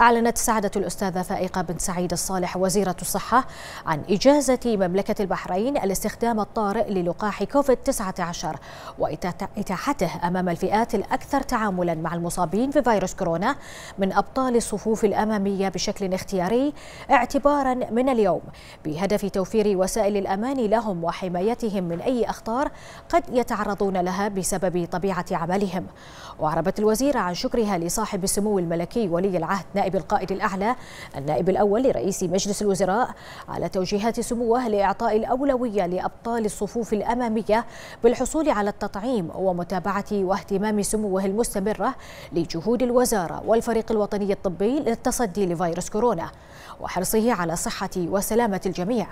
أعلنت سعادة الأستاذة فائقة بن سعيد الصالح وزيرة الصحة عن إجازة مملكة البحرين الاستخدام الطارئ للقاح كوفيد 19 وإتاحته أمام الفئات الأكثر تعاملا مع المصابين في فيروس كورونا من أبطال الصفوف الأمامية بشكل اختياري اعتبارا من اليوم بهدف توفير وسائل الأمان لهم وحمايتهم من أي أخطار قد يتعرضون لها بسبب طبيعة عملهم وعربت الوزيرة عن شكرها لصاحب السمو الملكي ولي العهد نائب القائد الأعلى النائب الأول لرئيس مجلس الوزراء على توجيهات سموه لإعطاء الأولوية لأبطال الصفوف الأمامية بالحصول على التطعيم ومتابعة واهتمام سموه المستمرة لجهود الوزارة والفريق الوطني الطبي للتصدي لفيروس كورونا وحرصه على صحة وسلامة الجميع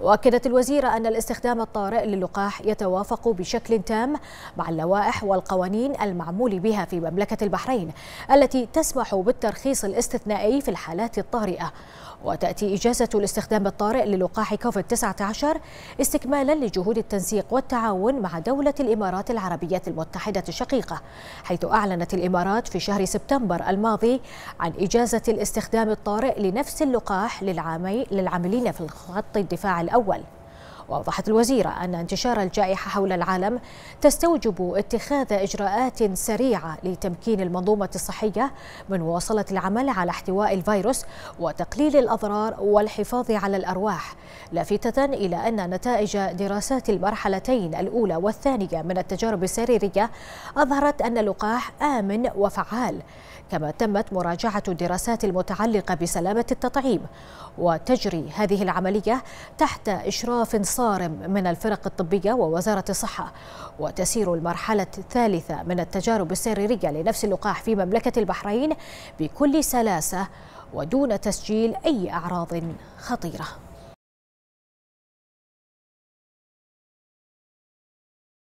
وأكدت الوزيرة أن الاستخدام الطارئ للقاح يتوافق بشكل تام مع اللوائح والقوانين المعمول بها في مملكة البحرين التي تسمح بالترخيص الاستخدام الاستثنائي في الحالات الطارئة وتأتي إجازة الاستخدام الطارئ للقاح كوفيد-19 استكمالا لجهود التنسيق والتعاون مع دولة الإمارات العربية المتحدة الشقيقة حيث أعلنت الإمارات في شهر سبتمبر الماضي عن إجازة الاستخدام الطارئ لنفس اللقاح للعاملين في الخط الدفاع الأول وأوضحت الوزيرة أن انتشار الجائحة حول العالم تستوجب اتخاذ إجراءات سريعة لتمكين المنظومة الصحية من مواصلة العمل على احتواء الفيروس وتقليل الأضرار والحفاظ على الأرواح لافتة إلى أن نتائج دراسات المرحلتين الأولى والثانية من التجارب السريرية أظهرت أن اللقاح آمن وفعال كما تمت مراجعة الدراسات المتعلقة بسلامة التطعيم وتجري هذه العملية تحت إشراف صارم من الفرق الطبية ووزارة الصحة وتسير المرحلة الثالثة من التجارب السريرية لنفس اللقاح في مملكة البحرين بكل سلاسة ودون تسجيل أي أعراض خطيرة